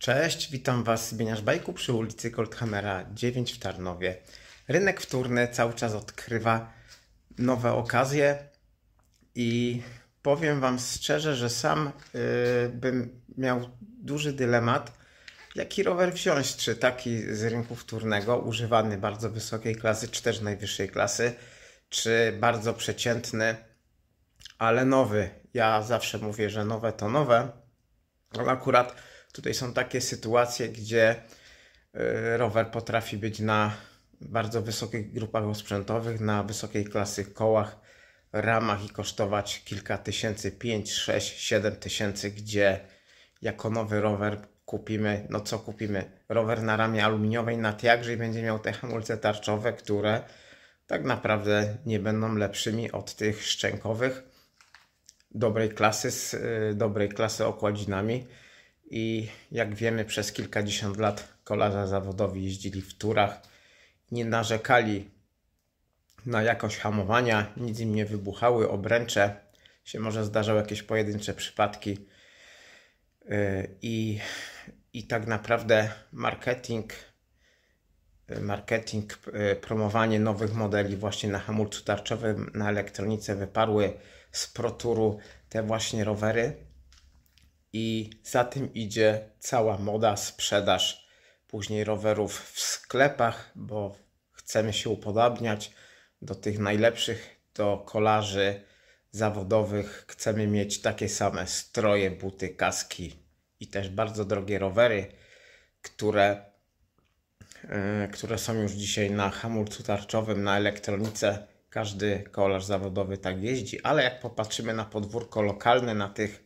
Cześć, witam Was z bajku przy ulicy Goldhammera 9 w Tarnowie. Rynek wtórny cały czas odkrywa nowe okazje i powiem Wam szczerze, że sam yy, bym miał duży dylemat, jaki rower wziąć, czy taki z rynku wtórnego, używany bardzo wysokiej klasy, czy też najwyższej klasy, czy bardzo przeciętny, ale nowy. Ja zawsze mówię, że nowe to nowe, ale akurat Tutaj są takie sytuacje, gdzie e, rower potrafi być na bardzo wysokich grupach osprzętowych, na wysokiej klasy kołach, ramach i kosztować kilka tysięcy, 5, 6, 7 tysięcy, gdzie jako nowy rower kupimy, no co kupimy? Rower na ramie aluminiowej na tiagrze i będzie miał te hamulce tarczowe, które tak naprawdę nie będą lepszymi od tych szczękowych dobrej klasy z e, dobrej klasy okładzinami i jak wiemy przez kilkadziesiąt lat kolarze zawodowi jeździli w turach, nie narzekali na jakość hamowania, nic im nie wybuchały obręcze, się może zdarzały jakieś pojedyncze przypadki yy, i, i tak naprawdę marketing yy, marketing, yy, promowanie nowych modeli właśnie na hamulcu tarczowym, na elektronice wyparły z ProTuru te właśnie rowery i za tym idzie cała moda, sprzedaż później rowerów w sklepach, bo chcemy się upodabniać do tych najlepszych, do kolarzy zawodowych. Chcemy mieć takie same stroje, buty, kaski i też bardzo drogie rowery, które, yy, które są już dzisiaj na hamulcu tarczowym, na elektronice. Każdy kolarz zawodowy tak jeździ, ale jak popatrzymy na podwórko lokalne, na tych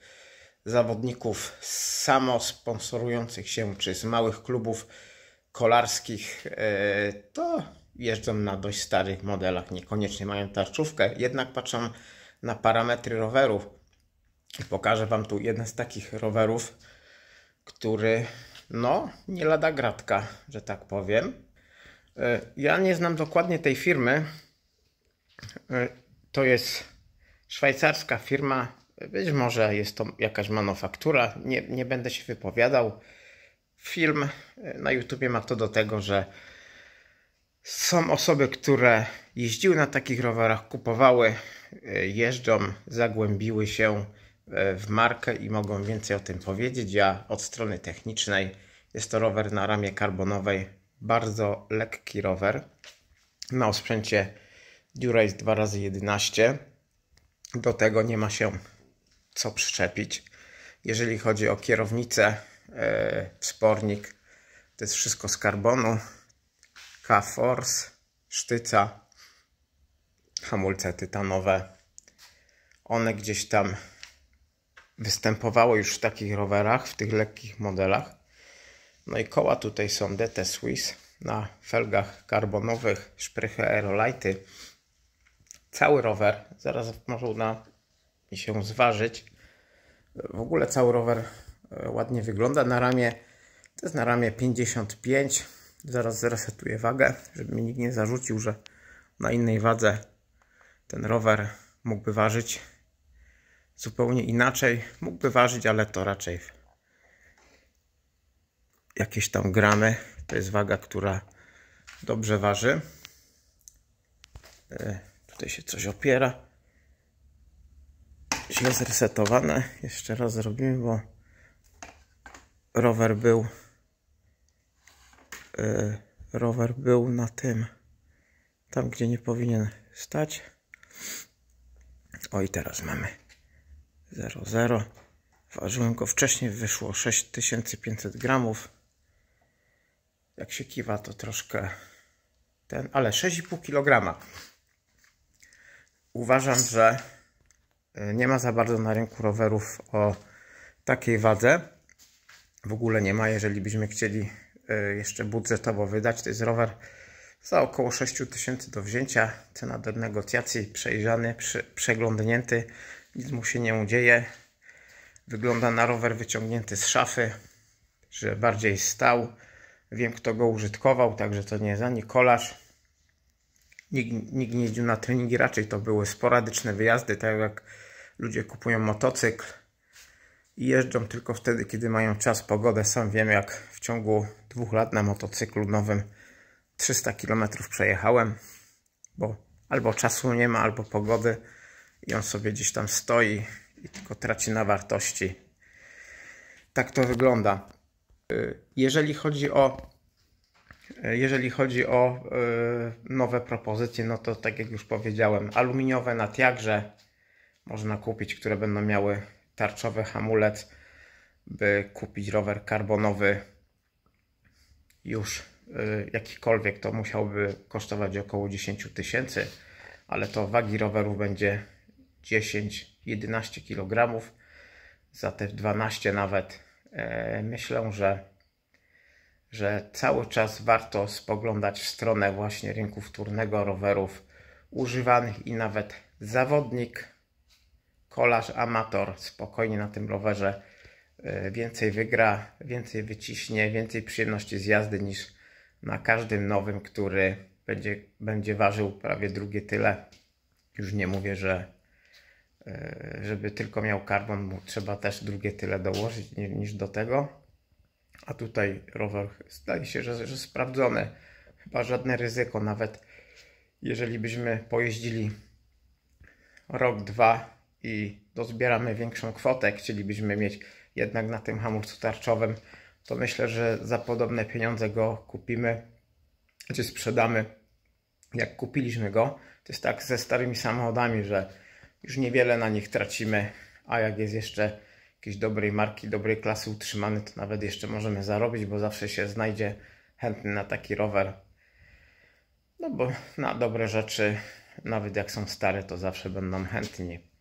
zawodników samosponsorujących się czy z małych klubów kolarskich, e, to jeżdżą na dość starych modelach, niekoniecznie mają tarczówkę, jednak patrzą na parametry rowerów. Pokażę Wam tu jeden z takich rowerów, który no, nie lada gratka, że tak powiem. E, ja nie znam dokładnie tej firmy. E, to jest szwajcarska firma być może jest to jakaś manufaktura, nie, nie będę się wypowiadał. Film e, na YouTubie ma to do tego, że są osoby, które jeździły na takich rowerach, kupowały, e, jeżdżą, zagłębiły się e, w markę i mogą więcej o tym powiedzieć. Ja od strony technicznej jest to rower na ramie karbonowej, bardzo lekki rower na osprzęcie jest 2x11. Do tego nie ma się co przyczepić. Jeżeli chodzi o kierownicę, e, wspornik, to jest wszystko z karbonu, K-Force, sztyca, hamulce tytanowe. One gdzieś tam występowały już w takich rowerach, w tych lekkich modelach. No i koła tutaj są DT Swiss na felgach karbonowych, szprychy aerolity. Cały rower, zaraz można i się zważyć. W ogóle cały rower e, ładnie wygląda na ramię. To jest na ramię 55. Zaraz zresetuję wagę, żeby mi nikt nie zarzucił, że na innej wadze ten rower mógłby ważyć zupełnie inaczej. Mógłby ważyć, ale to raczej jakieś tam gramy. To jest waga, która dobrze waży. E, tutaj się coś opiera źle zresetowane. Jeszcze raz zrobimy, bo rower był yy, rower był na tym tam gdzie nie powinien stać o i teraz mamy 00 ważyłem go wcześniej wyszło 6500 gramów jak się kiwa to troszkę ten ale 6,5 kg uważam, że E, nie ma za bardzo na rynku rowerów o takiej wadze. W ogóle nie ma, jeżeli byśmy chcieli e, jeszcze budżetowo wydać. To jest rower za około 6 tysięcy do wzięcia. Cena do negocjacji, przejrzany, przeglądnięty. Nic mu się nie dzieje. Wygląda na rower wyciągnięty z szafy, że bardziej stał. Wiem, kto go użytkował, także to nie za Nikolarz. Nikt, nikt nie jeździł na treningi, raczej to były sporadyczne wyjazdy, tak jak Ludzie kupują motocykl i jeżdżą tylko wtedy, kiedy mają czas, pogodę. Sam wiem, jak w ciągu dwóch lat na motocyklu nowym 300 km przejechałem, bo albo czasu nie ma, albo pogody i on sobie gdzieś tam stoi i tylko traci na wartości. Tak to wygląda. Y, jeżeli chodzi o y, jeżeli chodzi o y, nowe propozycje, no to tak jak już powiedziałem, aluminiowe na Tiagrze można kupić, które będą miały tarczowy hamulec, by kupić rower karbonowy już y, jakikolwiek, to musiałby kosztować około 10 tysięcy, ale to wagi rowerów będzie 10-11 kg, za te 12 nawet. E, myślę, że, że cały czas warto spoglądać w stronę właśnie rynku wtórnego rowerów używanych i nawet zawodnik kolarz amator spokojnie na tym rowerze y, więcej wygra, więcej wyciśnie, więcej przyjemności z jazdy niż na każdym nowym, który będzie, będzie ważył prawie drugie tyle. Już nie mówię, że y, żeby tylko miał karbon, trzeba też drugie tyle dołożyć niż do tego. A tutaj rower zdaje się, że, że sprawdzony. Chyba żadne ryzyko, nawet jeżeli byśmy pojeździli rok, dwa i dozbieramy większą kwotę, chcielibyśmy mieć jednak na tym hamulcu tarczowym, to myślę, że za podobne pieniądze go kupimy, czy sprzedamy, jak kupiliśmy go. To jest tak ze starymi samochodami, że już niewiele na nich tracimy, a jak jest jeszcze jakiejś dobrej marki, dobrej klasy utrzymany, to nawet jeszcze możemy zarobić, bo zawsze się znajdzie chętny na taki rower. No bo na dobre rzeczy, nawet jak są stare, to zawsze będą chętni.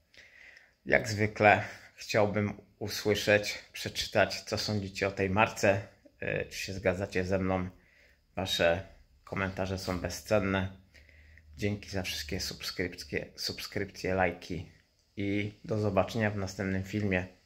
Jak zwykle chciałbym usłyszeć, przeczytać, co sądzicie o tej marce. E, czy się zgadzacie ze mną? Wasze komentarze są bezcenne. Dzięki za wszystkie subskrypcje, subskrypcje lajki i do zobaczenia w następnym filmie.